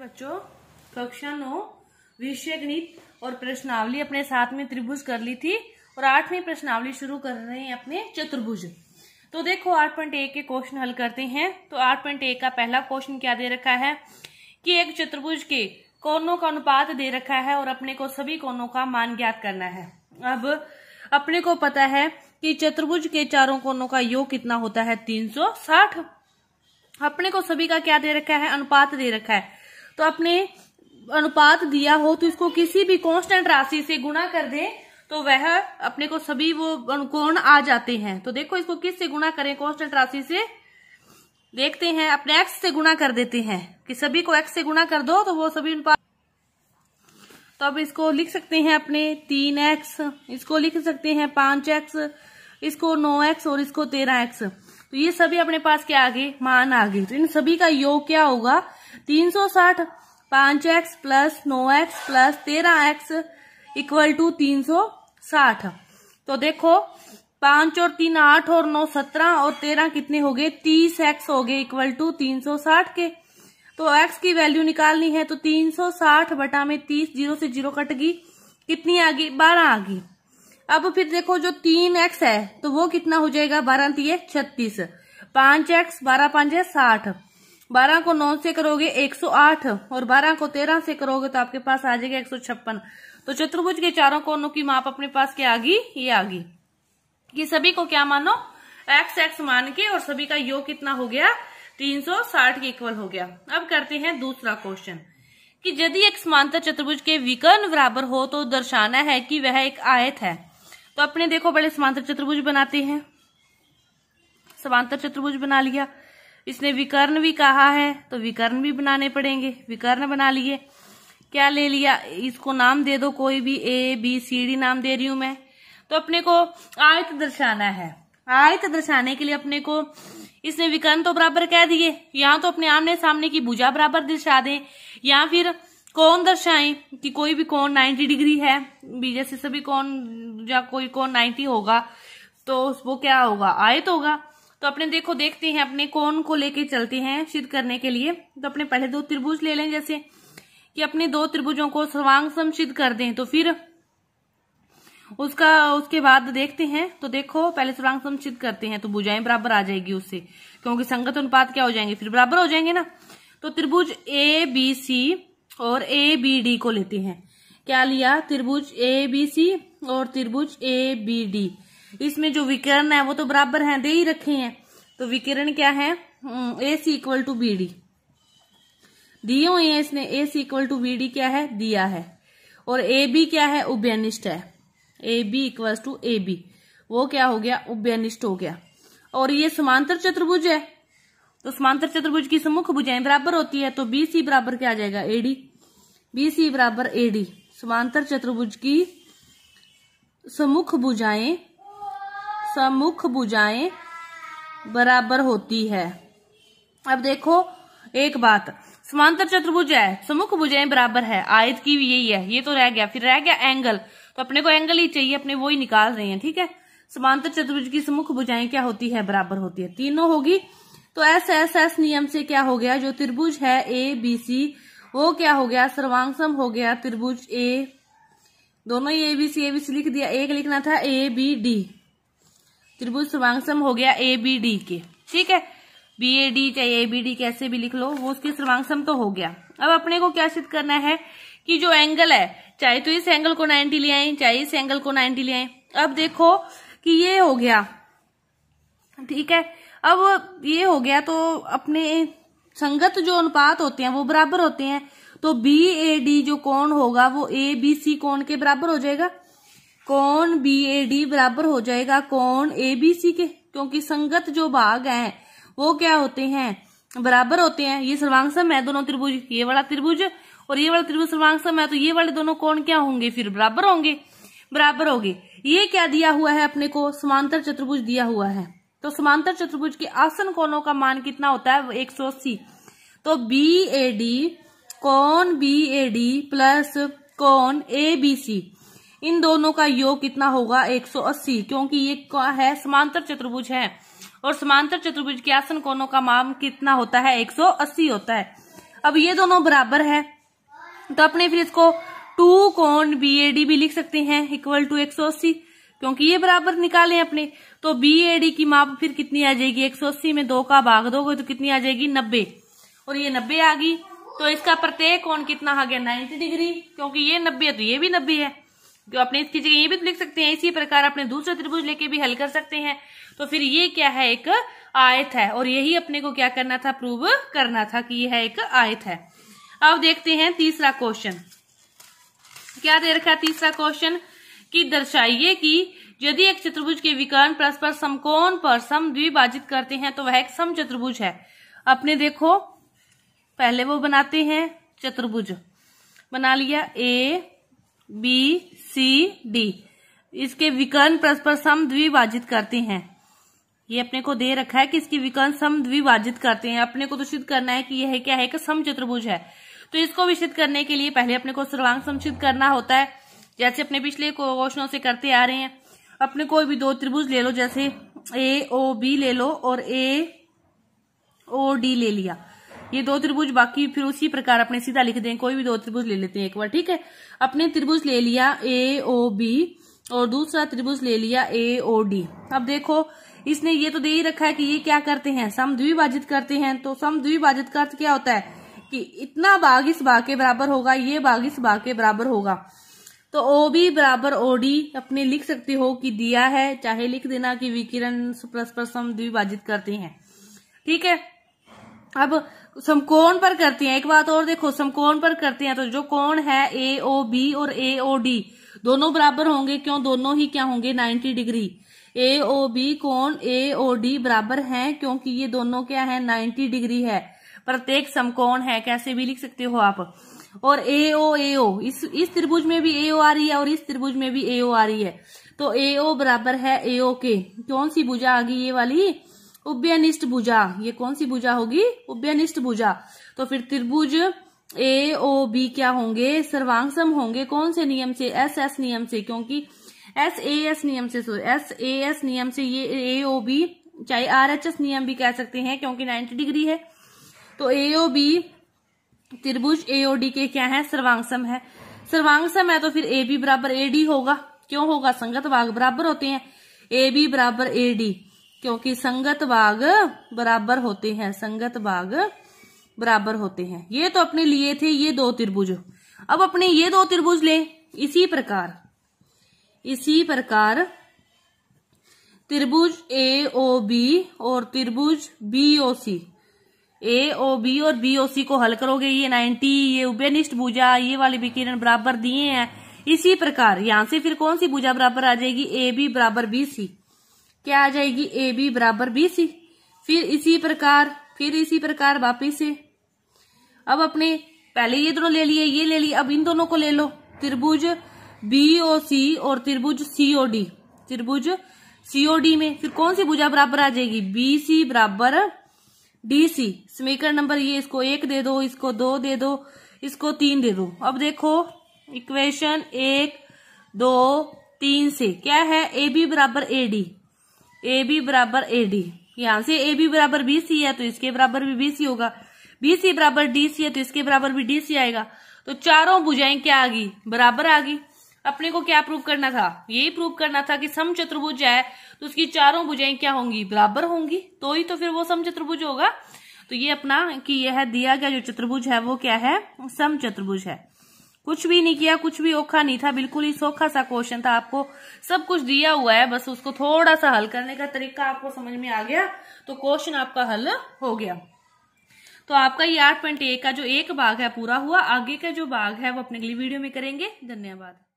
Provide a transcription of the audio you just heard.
बच्चों कक्षा नौ विषय गणित और प्रश्नावली अपने साथ में त्रिभुज कर ली थी और आठवीं प्रश्नावली शुरू कर रहे हैं अपने चतुर्भुज तो देखो आठ पॉइंट एक के क्वेश्चन हल करते हैं तो आठ पॉइंट एक का पहला क्वेश्चन क्या दे रखा है कि एक चतुर्भुज के कोनों का अनुपात दे रखा है और अपने को सभी कोनों का मान ज्ञात करना है अब अपने को पता है कि चतुर्भुज के चारों कोनों का योग कितना होता है तीन सौ साठ अपने को सभी का क्या दे रखा है अनुपात दे रखा है तो आपने अनुपात दिया हो तो इसको किसी भी कांस्टेंट राशि से गुणा कर दें तो वह अपने को सभी वो अनुकोण आ जाते हैं तो देखो इसको किस से गुणा करें कांस्टेंट राशि से देखते हैं अपने एक्स से गुणा कर देते हैं कि सभी को एक्स से गुणा कर दो तो वो सभी अनुपात तो अब इसको लिख सकते हैं अपने तीन एक्स इसको लिख सकते हैं पांच एक्स इसको नौ एक्स और इसको तेरह एक्स तो ये सभी अपने पास क्या आगे मान आगे तो इन सभी का योग क्या होगा तीन सौ साठ पांच एक्स प्लस नौ एक्स प्लस तेरह एक्स इक्वल टू तीन सौ साठ तो देखो पांच और तीन आठ और नौ सत्रह और तेरह कितने हो गए तीस एक्स हो गए इक्वल टू तीन सौ साठ के तो एक्स की वैल्यू निकालनी है तो तीन सौ साठ बटा में तीस जीरो से जीरो कट गई कितनी आ गई बारह आ गई अब फिर देखो जो तीन एक्स है तो वो कितना हो जाएगा बारह तीय छत्तीस पांच एक्स बारह पांच साठ बारह को नौ से करोगे एक सौ आठ और बारह को तेरह से करोगे तो आपके पास आ जाएगा एक सौ छप्पन तो चतुर्भुज के चारों कोनों की माप अपने पास क्या आ गई ये आ गई कि सभी को क्या मानो एक्स एक्स मान के और सभी का योग कितना हो गया तीन सौ साठ के इक्वल हो गया अब करते हैं दूसरा क्वेश्चन कि यदि एक समांतर चतुर्भुज के विकर्ण बराबर हो तो दर्शाना है कि वह एक आयत है तो अपने देखो बड़े समांतर चतुर्भुज बनाते हैं समांतर चतुर्भुज बना लिया इसने विकर्ण भी कहा है तो विकर्ण भी बनाने पड़ेंगे विकर्ण बना लिए क्या ले लिया इसको नाम दे दो कोई भी ए बी सी डी नाम दे रही हूं मैं तो अपने को आयत दर्शाना है आयत दर्शाने के लिए अपने को इसने विकर्ण तो बराबर कह दिए या तो अपने आमने सामने की भुजा बराबर दर्शा दें या फिर कौन दर्शाए कि कोई भी कौन 90 डिग्री है जैसे सभी कौन या कोई कौन 90 होगा तो वो क्या होगा आयत होगा तो अपने देखो देखते हैं अपने कौन को लेके चलते हैं सिद्ध करने के लिए तो अपने पहले दो त्रिभुज ले लें जैसे कि अपने दो त्रिभुजों को सर्वांग सम सिद्ध कर दें तो फिर उसका उसके बाद देखते हैं तो देखो पहले सर्वांग सम सिद्ध करते हैं तो भुजाएं बराबर आ जाएगी उससे क्योंकि संगत अनुपात क्या हो जाएंगे फिर बराबर हो जाएंगे ना तो त्रिभुज ए बी सी और ए बी डी को लेते हैं क्या लिया त्रिभुज ए बी सी और त्रिभुज ए बी डी इसमें जो विकिरण है वो तो बराबर है दे ही रखे हैं तो विकिरण क्या है A C equal to B D दिए हुए हैं इसने A C equal to B D क्या है दिया है और ए बी क्या है उभ्यनिष्ठ है A B equal to A B वो क्या हो गया उभ्यनिष्ठ हो गया और ये समांतर चतुर्भुज है तो समांतर चतुर्भुज की सम्मुख भुजाएं बराबर होती है तो बी सी बराबर क्या आ जाएगा एडी बी सी बराबर एडी समांतर चतुर्भुज की सम्मुख भुजाएं समुख भुजाएं बराबर होती है अब देखो एक बात समांतर चतुर्भुज है समुख भुजाएं बराबर है आयत की भी यही है ये तो रह गया फिर रह गया एंगल तो अपने को एंगल ही चाहिए अपने वो ही निकाल रहे हैं ठीक है समांतर चतुर्भुज की समुख भुजाएं क्या होती है बराबर होती है तीनों होगी तो एस एस एस नियम से क्या हो गया जो त्रिभुज है ए बी सी वो क्या हो गया सर्वांगसम हो गया त्रिभुज ए दोनों ही A B C A B C लिख दिया एक लिखना था ए बी डी त्रिभुज सर्वांग हो गया ए बी डी के ठीक है बी ए डी चाहे ए बी डी कैसे भी लिख लो वो उसके सर्वांग तो हो गया अब अपने को क्या सिद्ध करना है कि जो एंगल है चाहे तो इस एंगल को नाइन्टी ले आए चाहे इस एंगल को नाइन्टी ले आए अब देखो कि ये हो गया ठीक है अब ये हो गया तो अपने संगत जो अनुपात होते हैं वो बराबर होते हैं तो बी ए डी जो कोण होगा वो ए बी सी कोण के बराबर हो जाएगा कौन बी ए डी बराबर हो जाएगा कौन ए बी सी के क्योंकि संगत जो भाग हैं वो क्या होते हैं बराबर होते हैं ये सर्वांगसम है दोनों त्रिभुज ये वाला त्रिभुज और ये वाला त्रिभुज सर्वांगसम है तो ये वाले दोनों कौन क्या होंगे फिर बराबर होंगे बराबर होगे ये क्या दिया हुआ है अपने को समांतर चतुर्भुज दिया हुआ है तो समांतर चतुर्भुज के आसन कोणों का मान कितना होता है एक सौ अस्सी तो बी ए डी कौन बी ए डी प्लस कौन ए बी सी इन दोनों का योग कितना होगा 180 क्योंकि ये क्या है समांतर चतुर्भुज है और समांतर चतुर्भुज के आसन कोणों का माम कितना होता है 180 होता है अब ये दोनों बराबर है तो अपने फिर इसको टू कोण बी ए डी भी लिख सकते हैं इक्वल टू एक सौ अस्सी क्योंकि ये बराबर निकाले अपने तो बी ए डी की माप फिर कितनी आ जाएगी एक सौ अस्सी में दो का भाग दोगे तो कितनी आ जाएगी नब्बे और ये नब्बे आ गई तो इसका प्रत्येक कोण कितना आ गया नाइन्टी डिग्री क्योंकि ये नब्बे है तो ये भी नब्बे है अपने इसकी जगह ये भी तो लिख सकते हैं इसी प्रकार अपने दूसरा त्रिभुज लेके भी हल कर सकते हैं तो फिर ये क्या है एक आयत है और यही अपने को क्या करना था प्रूव करना था कि यह है एक आयत है अब देखते हैं तीसरा क्वेश्चन क्या दे रखा तीसरा क्वेश्चन कि दर्शाइए कि यदि एक चतुर्भुज के विकर्ण परस्पर समकोण पर सम द्विभाजित करते हैं तो वह एक सम चतुर्भुज है अपने देखो पहले वो बनाते हैं चतुर्भुज बना लिया ए बी सी डी इसके विकर्ण परस्पर सम द्विभाजित करते हैं ये अपने को दे रखा है कि इसकी विकर्ण सम द्विभाजित करते हैं अपने को तो सिद्ध करना है कि यह क्या है कि सम चतुर्भुज है तो इसको भी सिद्ध करने के लिए पहले अपने को सर्वांग समुचित करना होता है जैसे अपने पिछले क्वेश्चनों से करते आ रहे हैं अपने कोई भी दो त्रिभुज ले लो जैसे ए ओ बी ले लो और ए ओ डी ले लिया ये दो त्रिभुज बाकी फिर उसी प्रकार अपने सीधा लिख दें कोई भी दो त्रिभुज ले लेते हैं एक बार ठीक है अपने त्रिभुज ले लिया ए ओ बी और दूसरा त्रिभुज ले लिया ए ओ डी अब देखो इसने ये तो दे ही रखा है कि ये क्या करते हैं सम द्विभाजित करते हैं तो सम द्विभाजित का अर्थ क्या होता है कि इतना भाग इस भाग के बराबर होगा ये भाग इस भाग के बराबर होगा तो ओ बी बराबर ओ डी अपने लिख सकते हो कि दिया है चाहे लिख देना कि विकिरण परस्पर सम द्विभाजित करते हैं ठीक है अब समकोण पर करती हैं एक बात और देखो समकोण पर करते हैं तो जो कोण है ए ओ बी और ए ओ डी दोनों बराबर होंगे क्यों दोनों ही क्या होंगे 90 डिग्री ए ओ बी कोण ए ओ डी बराबर हैं क्योंकि ये दोनों क्या है 90 डिग्री है प्रत्येक समकोण है कैसे भी लिख सकते हो आप और ए ओ ए ओ इस इस त्रिभुज में भी ए ओ आ रही है और इस त्रिभुज में भी ए ओ आ रही है तो ए ओ बराबर है ए ओ के कौन सी भुजा आ गई ये वाली उभ्यनिष्ठ भुजा ये कौन सी भुजा होगी उभ्यनिष्ठ भुजा तो फिर त्रिभुज ए ओ बी क्या होंगे सर्वांगसम होंगे कौन से नियम से एस एस नियम से क्योंकि एस ए एस नियम से सो एस ए एस नियम से ये ए ओ बी चाहे आर एच एस नियम भी कह सकते हैं क्योंकि नाइन्टी डिग्री है तो ए ओ बी त्रिभुज ए ओ डी के क्या है सर्वांगसम है सर्वांगसम है तो फिर ए बी बराबर ए डी होगा क्यों होगा संगत भाग बराबर होते हैं ए बी बराबर ए डी क्योंकि संगत भाग बराबर होते हैं संगत भाग बराबर होते हैं ये तो अपने लिए थे ये दो त्रिभुज अब अपने ये दो त्रिभुज लें इसी प्रकार इसी प्रकार त्रिभुज ए ओ बी और त्रिभुज B O C A O B और बी ओ सी को हल करोगे ये नाइन्टी ये उभयनिष्ठ भुजा ये वाले विकिरण बराबर दिए हैं इसी प्रकार यहां से फिर कौन सी भुजा बराबर आ जाएगी ए बी बराबर बी सी क्या आ जाएगी ए बी बराबर बी सी फिर इसी प्रकार फिर इसी प्रकार वापिस से अब अपने पहले ये दोनों ले लिए ये ले लिए अब इन दोनों को ले लो त्रिभुज बी ओ सी और त्रिभुज सी ओ डी त्रिभुज सी ओ डी में फिर कौन सी भुजा बराबर आ जाएगी बी सी बराबर डी सी समीकरण नंबर ये इसको एक दे दो इसको दो दे दो इसको तीन दे दो अब देखो इक्वेशन एक दो तीन से क्या है ए बी बराबर ए डी ए बी बराबर ए डी यहां से ए बी बराबर बी सी है तो इसके बराबर भी बी सी होगा बी सी बराबर डी सी है तो इसके बराबर भी डी सी आएगा तो चारों भुजाएं क्या आ गई बराबर आ गई अपने को क्या प्रूव करना था यही प्रूव करना था कि सम चतुर्भुज है तो उसकी चारों भुजाएं क्या होंगी बराबर होंगी तो ही तो फिर वो सम चतुर्भुज होगा तो ये अपना कि यह दिया गया जो चतुर्भुज है वो क्या है सम चतुर्भुज है कुछ भी नहीं किया कुछ भी औखा नहीं था बिल्कुल ही सौखा सा क्वेश्चन था आपको सब कुछ दिया हुआ है बस उसको थोड़ा सा हल करने का तरीका आपको समझ में आ गया तो क्वेश्चन आपका हल हो गया तो आपका ये आठ पॉइंट एक का जो एक भाग है पूरा हुआ आगे का जो भाग है वो अपने अगली वीडियो में करेंगे धन्यवाद